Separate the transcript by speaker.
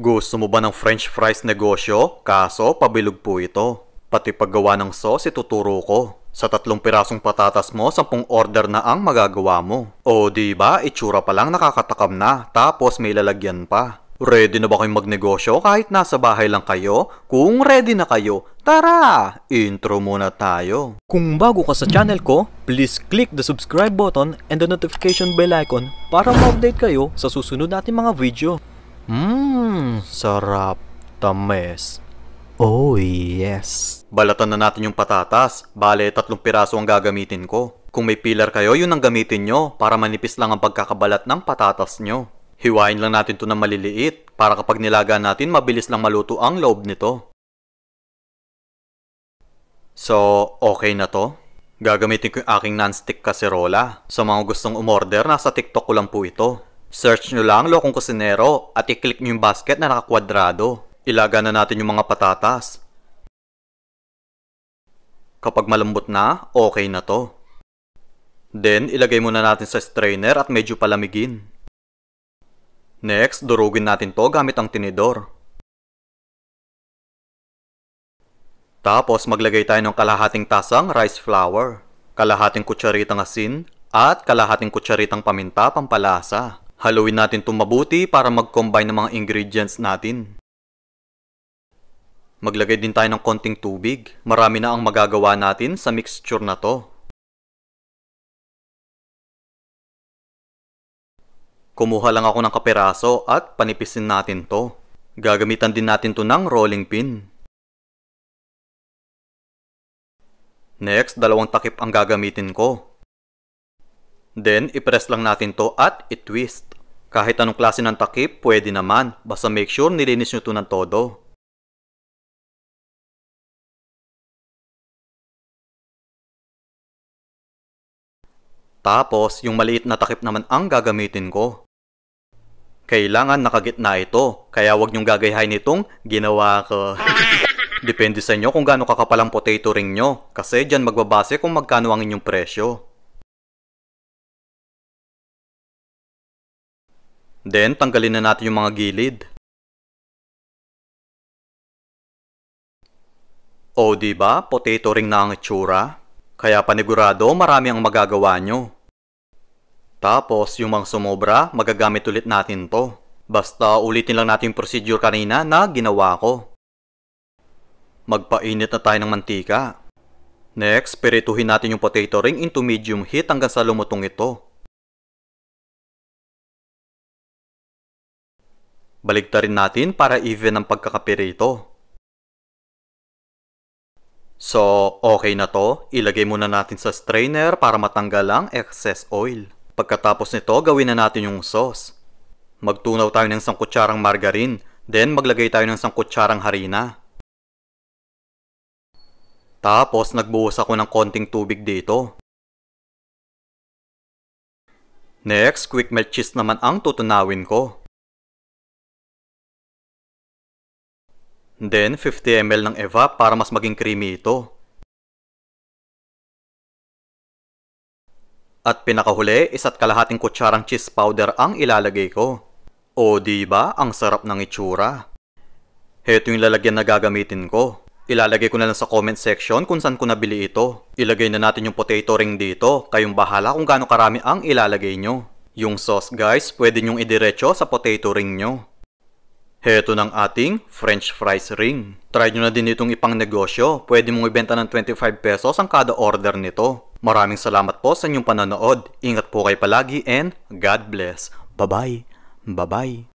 Speaker 1: Gusto mo ba ng french fries negosyo? Kaso, pabilog po ito. Pati paggawa ng sauce, ituturo ko. Sa tatlong pirasong patatas mo, sampung order na ang magagawa mo. O di ba itsura pa lang nakakatakam na, tapos may lalagyan pa. Ready na ba kayong magnegosyo kahit nasa bahay lang kayo? Kung ready na kayo, tara! Intro muna tayo. Kung bago ka sa channel ko, please click the subscribe button and the notification bell icon para ma-update kayo sa susunod nating mga video. Mmm, sarap. Tamis. Oh yes. Balatan na natin yung patatas. Bale, tatlong piraso ang gagamitin ko. Kung may pilar kayo, yun ang gamitin nyo para manipis lang ang pagkakabalat ng patatas nyo. Hiwain lang natin to ng maliliit para kapag nilaga natin, mabilis lang maluto ang loob nito. So, okay na to? Gagamitin ko yung aking non-stick kaserola. Sa mga gustong umorder, nasa TikTok ko lang po ito. Search nyo lang Lokong Kusinero at i-click nyo yung basket na nakakwadrado. Ilaga na natin yung mga patatas. Kapag malambot na, okay na to. Then, ilagay muna natin sa
Speaker 2: strainer at medyo palamigin. Next, durugin natin to gamit ang tinidor. Tapos, maglagay tayo
Speaker 1: ng kalahating tasang rice flour, kalahating kutsaritang asin, at kalahating kutsaritang paminta pampalasa. Haluin natin itong mabuti para mag-combine ng mga ingredients
Speaker 2: natin. Maglagay din tayo ng konting tubig. Marami na ang magagawa natin sa mixture na to. Kumuha lang ako ng kaperaso at panipisin natin to. Gagamitan din natin to ng rolling pin. Next, dalawang takip ang gagamitin ko. Then, ipress lang natin to at itwist. Kahit anong klase ng takip, pwede naman. Basta make sure nilinis nyo to ng todo. Tapos, yung maliit na takip naman ang gagamitin ko. Kailangan nakagitna ito, kaya wag
Speaker 1: nyong gagayahin itong ginawa ko. Depende sa inyo kung gaano kakapal ang potato ring
Speaker 2: nyo, kasi dyan magbabase kung magkano ang inyong presyo. Then, tanggalin na natin yung mga gilid. O, ba diba? Potato ring na ang itsura. Kaya panigurado, marami ang magagawa nyo.
Speaker 1: Tapos, yung mga sumobra, magagamit ulit natin to. Basta ulitin lang natin yung procedure kanina na ginawa ko. Magpainit na tayo ng mantika.
Speaker 2: Next, pirituhin natin yung potato ring into medium heat hanggang sa lumutong ito. Baligtarin natin para even ang pagkakape rito. So,
Speaker 1: okay na to. Ilagay muna natin sa strainer para matanggal ang excess oil. Pagkatapos nito, gawin na natin yung sauce. Magtunaw tayo ng 1 kutsarang margarine,
Speaker 2: then maglagay tayo ng 1 kutsarang harina. Tapos, nagbuhos ako ng konting tubig dito. Next, quick melt cheese naman ang tutunawin ko. Then 50 ml ng eva para mas maging creamy ito. At pinakahuli, isa't kalahating kutsarang cheese powder ang ilalagay ko. O diba, ang sarap ng itsura.
Speaker 1: Heto yung lalagyan na gagamitin ko. Ilalagay ko na lang sa comment section kung saan ko nabili ito. Ilagay na natin yung potato ring dito. Kayong bahala kung gaano karami ang ilalagay nyo. Yung sauce guys, pwede nyong idiretso sa potato ring nyo. Heto ng ating French fries ring. Try nyo na din itong ipang negosyo. Pwede mong ibenta ng 25 pesos ang kada order nito. Maraming salamat po sa inyong panonood. Ingat po kayo palagi and God bless. Bye-bye. Bye-bye.